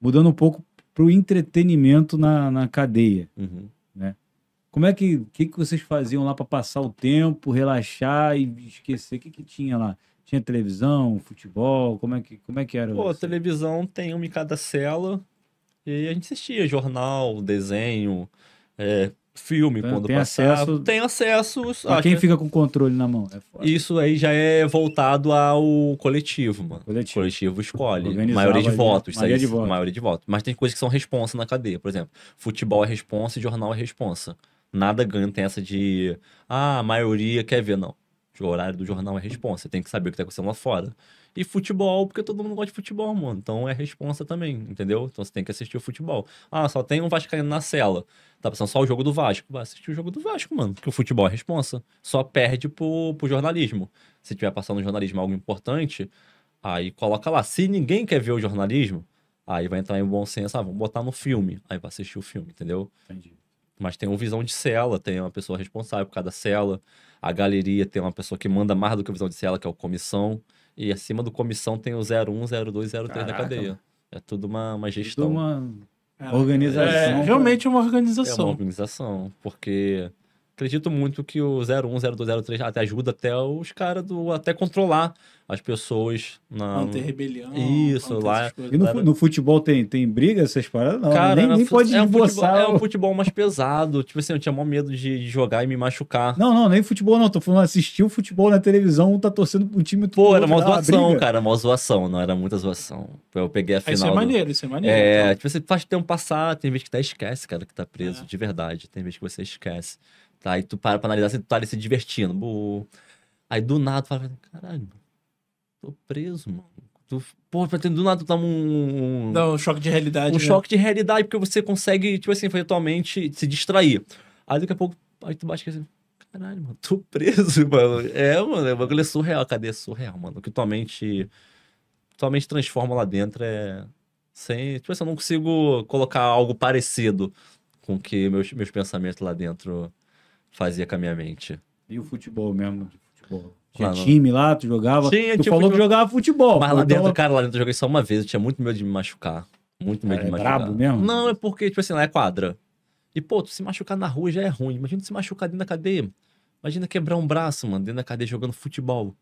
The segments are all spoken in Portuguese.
mudando um pouco para o entretenimento na, na cadeia. Uhum. Né? Como é que, que, que vocês faziam lá para passar o tempo, relaxar e esquecer? O que, que tinha lá? Tinha televisão, futebol? Como é que, como é que era? Pô, televisão tem uma em cada cela e a gente assistia jornal, desenho, é, filme quando tem passar, acesso, tem acesso a quem fica com o controle na mão é isso aí já é voltado ao coletivo mano coletivo, o coletivo escolhe Organizar, maioria de votos maioria de, voto. maioria de votos mas tem coisas que são responsa na cadeia por exemplo futebol é responsa e jornal é responsa nada ganha tem essa de ah a maioria quer ver não o horário do jornal é responsa. Você tem que saber o que tá acontecendo lá fora. E futebol, porque todo mundo gosta de futebol, mano. Então é responsa também, entendeu? Então você tem que assistir o futebol. Ah, só tem um Vascaíno na cela. Tá passando só o jogo do Vasco. Vai assistir o jogo do Vasco, mano. Porque o futebol é responsa. Só perde pro, pro jornalismo. Se tiver passando no jornalismo algo importante, aí coloca lá. Se ninguém quer ver o jornalismo, aí vai entrar em bom senso. Ah, vamos botar no filme. Aí vai assistir o filme, entendeu? Entendi. Mas tem um visão de cela, tem uma pessoa responsável por cada cela. A galeria tem uma pessoa que manda mais do que a visão de cela, que é o comissão. E acima do comissão tem o 01, 02, 03 Caraca. da cadeia. É tudo uma, uma gestão. Tudo uma é, organização. É, realmente uma organização. É uma organização, porque acredito muito que o 01, 02, 03 até ajuda até os caras do. até controlar as pessoas. Na... Não tem rebelião. Isso, lá. E no, no, futebol tem, tem briga, essas paradas? Não, cara, nem, nem pode é Um futebol, é um futebol mais pesado. Tipo assim, eu tinha mó medo de jogar e me machucar. Não, não, nem futebol não. Tô falando, assistir o futebol na televisão, um tá torcendo pro time todo. Pô, era uma zoação, cara. Uma zoação, não era muita zoação. Eu peguei a final. Isso é maneiro, do... isso é maneiro. É, então. tipo, você assim, faz tempo passar, tem vez que até esquece, cara, que tá preso, é. de verdade. Tem vez que você esquece. Tá? Aí tu para pra analisar se tu tá ali se divertindo. Aí do nada tu fala, caralho, tô preso, mano. Tu, pô, do nada tu toma um. Dá um choque de realidade. Um né? choque de realidade, porque você consegue, tipo assim, foi atualmente se distrair. Aí daqui a pouco, aí tu bate assim, caralho, mano, tô preso, mano. É, mano, é bagulho é surreal, cadê é surreal, mano? O que tua mente, tua mente transforma lá dentro é. Sem, tipo assim, eu não consigo colocar algo parecido com que meus, meus pensamentos lá dentro fazia com a minha mente. E o futebol mesmo, de futebol. Tinha lá, time lá, tu jogava. Sim, tu tinha falou futebol. que jogava futebol. Mas lá então dentro, bola... cara, lá dentro eu joguei só uma vez, eu tinha muito medo de me machucar. Muito medo ah, de é me é machucar. Brabo mesmo? Não, é porque, tipo assim, lá é quadra. E, pô, tu se machucar na rua já é ruim. Imagina se machucar dentro da cadeia. Imagina quebrar um braço, mano, dentro da cadeia jogando futebol.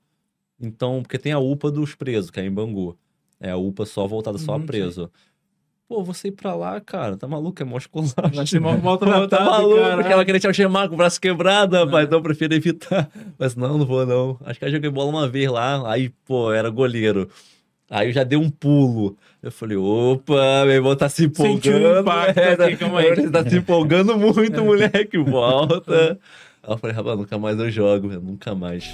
Então, porque tem a UPA dos presos, que é em Bangu. É a UPA só voltada só a uhum, preso. Pô, você ir pra lá, cara, tá maluco? É mó escolar. Vai ser maltratado, né? tá, tá maluco, caralho. porque ela queria te algemar com o braço quebrado, é. rapaz, é. então eu prefiro evitar. Mas não, não vou não. Acho que eu joguei bola uma vez lá, aí, pô, era goleiro. Aí eu já dei um pulo. Eu falei, opa, meu irmão tá se empolgando. Sentiu um impacto era, é, aqui, calma aí. Ele tá se empolgando muito, é. moleque, volta. aí eu falei, rapaz, nunca mais eu jogo, nunca mais.